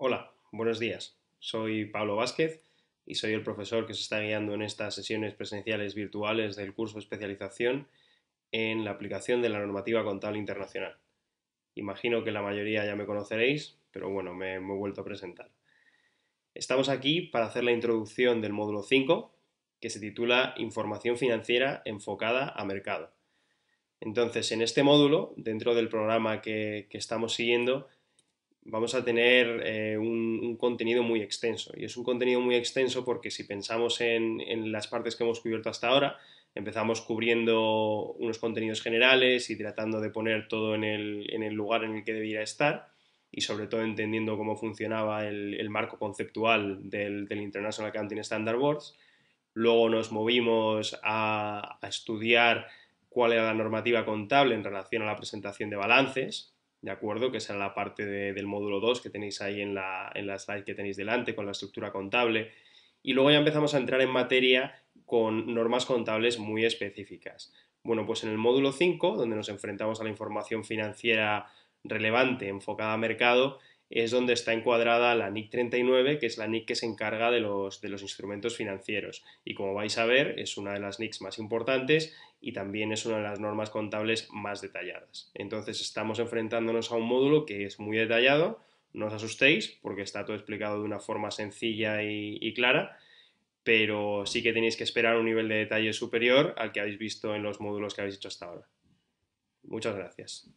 Hola, buenos días. Soy Pablo Vázquez y soy el profesor que se está guiando en estas sesiones presenciales virtuales del curso especialización en la aplicación de la normativa contable internacional. Imagino que la mayoría ya me conoceréis, pero bueno, me, he vuelto a presentar. Estamos aquí para hacer la introducción del módulo 5, que se titula Información financiera enfocada a mercado. Entonces, en este módulo, dentro del programa que estamos siguiendo, vamos a tener eh, un, contenido muy extenso. Y es un contenido muy extenso porque si pensamos en, las partes que hemos cubierto hasta ahora, empezamos cubriendo unos contenidos generales y tratando de poner todo en el, lugar en el que debiera estar y sobre todo entendiendo cómo funcionaba el, marco conceptual del, International Accounting Standard Boards. Luego nos movimos a estudiar cuál era la normativa contable en relación a la presentación de balances, ¿de acuerdo? Que es la parte del módulo 2 que tenéis ahí en la, en la slide que tenéis delante con la estructura contable. Y luego ya empezamos a entrar en materia con normas contables muy específicas. Bueno, pues en el módulo 5, donde nos enfrentamos a la información financiera relevante enfocada a mercado, es donde está encuadrada la NIC 39, que es la NIC que se encarga de los, instrumentos financieros. Y como vais a ver, es una de las NICs más importantes y también es una de las normas contables más detalladas. Entonces estamos enfrentándonos a un módulo que es muy detallado, no os asustéis porque está todo explicado de una forma sencilla y clara, pero sí que tenéis que esperar un nivel de detalle superior al que habéis visto en los módulos que habéis hecho hasta ahora. Muchas gracias.